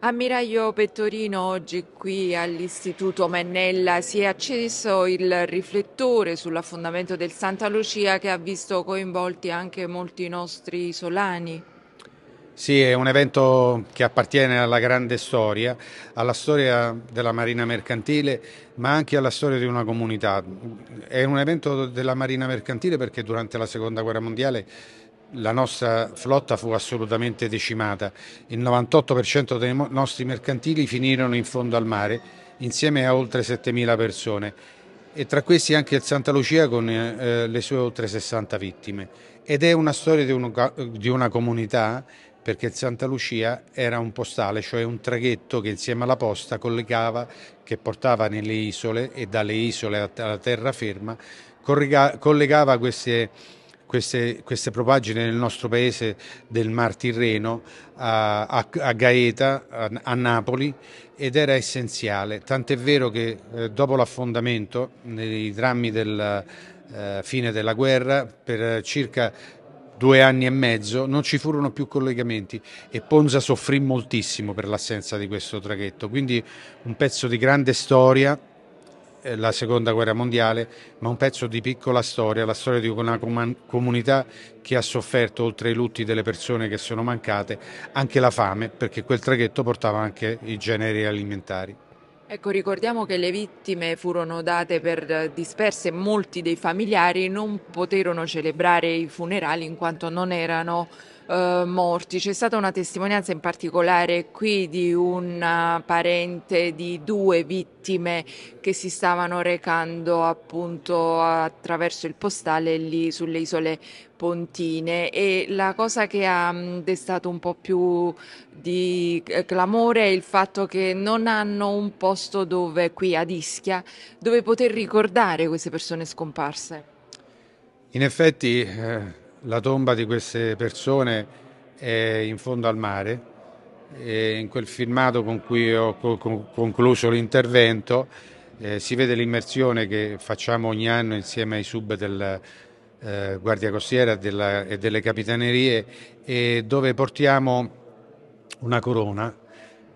Ammiraglio Pettorino, oggi qui all'Istituto Mennella si è acceso il riflettore sull'affondamento del Santa Lucia che ha visto coinvolti anche molti nostri isolani. Sì, è un evento che appartiene alla grande storia, alla storia della Marina Mercantile, ma anche alla storia di una comunità. È un evento della Marina Mercantile perché durante la Seconda Guerra Mondiale la nostra flotta fu assolutamente decimata. Il 98% dei nostri mercantili finirono in fondo al mare, insieme a oltre 7.000 persone, e tra questi anche il Santa Lucia con eh, eh le sue oltre 60 vittime. Ed è una storia di, uno, di una comunità perché il Santa Lucia era un postale, cioè un traghetto che insieme alla posta collegava, che portava nelle isole e dalle isole alla terraferma, collegava queste queste, queste propagine nel nostro paese del Mar Tirreno, a, a, a Gaeta, a, a, Napoli, ed era essenziale. Tant'è vero che eh, dopo l'affondamento, nei drammi della eh, fine della guerra, per circa due anni e mezzo non ci furono più collegamenti e Ponza soffrì moltissimo per l'assenza di questo traghetto, quindi un pezzo di grande storia eh, la seconda guerra mondiale, ma un pezzo di piccola storia, la storia di una comunità che ha sofferto, oltre ai lutti delle persone che sono mancate, anche la fame, perché quel traghetto portava anche i generi alimentari. Ecco, ricordiamo che le vittime furono date per disperse, molti dei familiari non poterono celebrare i funerali in quanto non erano eh, morti. C'è stata una testimonianza in particolare qui di un eh, parente di due vittime che si stavano recando appunto attraverso il postale lì sulle isole Pontine e la cosa che ha destato un po' più di eh, clamore è il fatto che non hanno un posto dove qui ad Ischia dove poter ricordare queste persone scomparse. In effetti eh la tomba di queste persone è in fondo al mare e in quel filmato con cui ho concluso l'intervento eh, si vede l'immersione che facciamo ogni anno insieme ai sub del, eh, Guardia Costiera della, e delle Capitanerie e dove portiamo una corona.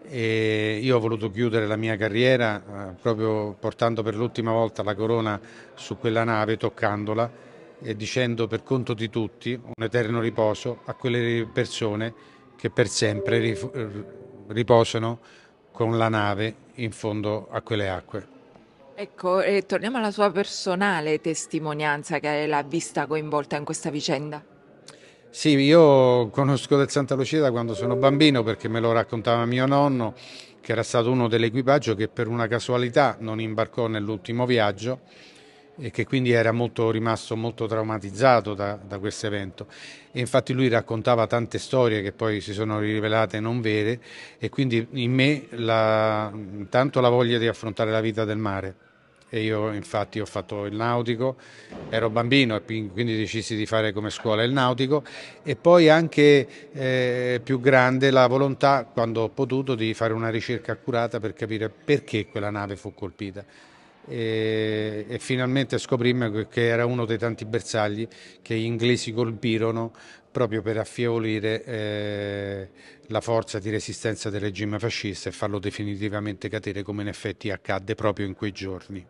E io ho voluto chiudere la mia carriera eh, proprio portando per l'ultima volta la corona su quella nave, toccandola e dicendo per conto di tutti un eterno riposo a quelle persone che per sempre riposano con la nave in fondo a quelle acque. Ecco, e torniamo alla sua personale testimonianza che l'ha vista coinvolta in questa vicenda. Sì, io conosco del Santa Lucia da quando sono bambino perché me lo raccontava mio nonno, che era stato uno dell'equipaggio che per una casualità non imbarcò nell'ultimo viaggio e che quindi era molto, rimasto molto traumatizzato da, da questo evento. E infatti lui raccontava tante storie che poi si sono rivelate non vere e quindi in me la, tanto la voglia di affrontare la vita del mare. E io infatti ho fatto il nautico, ero bambino e quindi decisi di fare come scuola il nautico e poi anche eh, più grande la volontà, quando ho potuto, di fare una ricerca accurata per capire perché quella nave fu colpita e, e, finalmente scoprimmo che era uno dei tanti bersagli che gli inglesi colpirono proprio per affievolire eh, la forza di resistenza del regime fascista e farlo definitivamente cadere come in effetti accadde proprio in quei giorni.